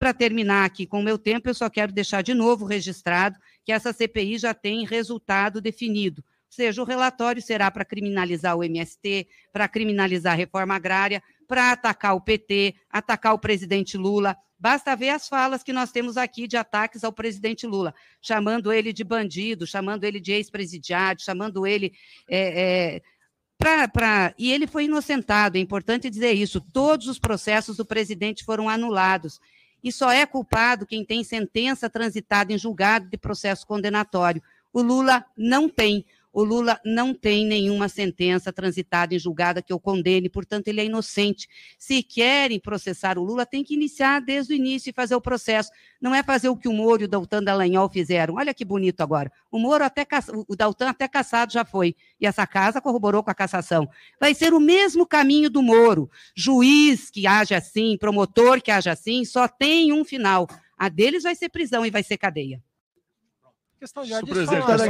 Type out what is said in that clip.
Para terminar aqui com o meu tempo, eu só quero deixar de novo registrado que essa CPI já tem resultado definido. Ou seja, o relatório será para criminalizar o MST, para criminalizar a reforma agrária, para atacar o PT, atacar o presidente Lula. Basta ver as falas que nós temos aqui de ataques ao presidente Lula, chamando ele de bandido, chamando ele de ex-presidiário, chamando ele. É, é, pra, pra... E ele foi inocentado, é importante dizer isso. Todos os processos do presidente foram anulados e só é culpado quem tem sentença transitada em julgado de processo condenatório. O Lula não tem. O Lula não tem nenhuma sentença transitada em julgada que o condene, portanto, ele é inocente. Se querem processar o Lula, tem que iniciar desde o início e fazer o processo. Não é fazer o que o Moro e o Daltan Dallagnol fizeram. Olha que bonito agora. O Moro até o Daltan até caçado já foi, e essa casa corroborou com a cassação. Vai ser o mesmo caminho do Moro. Juiz que age assim, promotor que age assim, só tem um final. A deles vai ser prisão e vai ser cadeia. Questão de